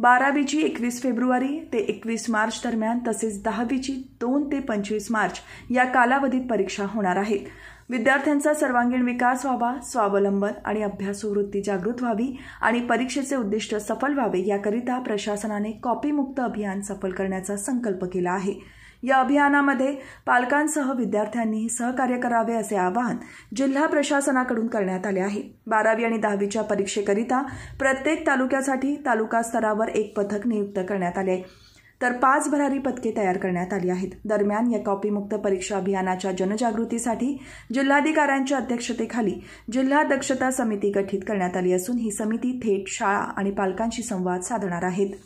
बारावीची एकवीस फेब्रुवारी ते एकवीस मार्च दरम्यान तसेच दहावीची दोन ते पंचवीस मार्च या कालावधीत परीक्षा होणार आहेत विद्यार्थ्यांचा सर्वांगीण विकास व्हावा स्वावलंबन आणि अभ्यासवृत्ती जागृत व्हावी आणि परीक्षेचे उद्दिष्ट सफल व्हावे याकरिता प्रशासनाने कॉपीमुक्त अभियान सफल करण्याचा संकल्प केला आहे या अभियानामध्ये पालकांसह विद्यार्थ्यांनीही सहकार्य करावे असे आवाहन जिल्हा प्रशासनाकडून करण्यात आले आहे बारावी आणि दहावीच्या परीक्षेकरिता प्रत्येक तालुक्यासाठी तालुका स्तरावर एक पथक नियुक्त करण्यात आले आहे तर पाच भरारी पथके तयार करण्यात आली आहेत दरम्यान या कॉपीमुक्त परीक्षा अभियानाच्या जनजागृतीसाठी जिल्हाधिकाऱ्यांच्या अध्यक्षतेखाली जिल्हा दक्षता समिती गठीत करण्यात आली असून ही समिती थेट शाळा आणि पालकांशी संवाद साधणार आहेत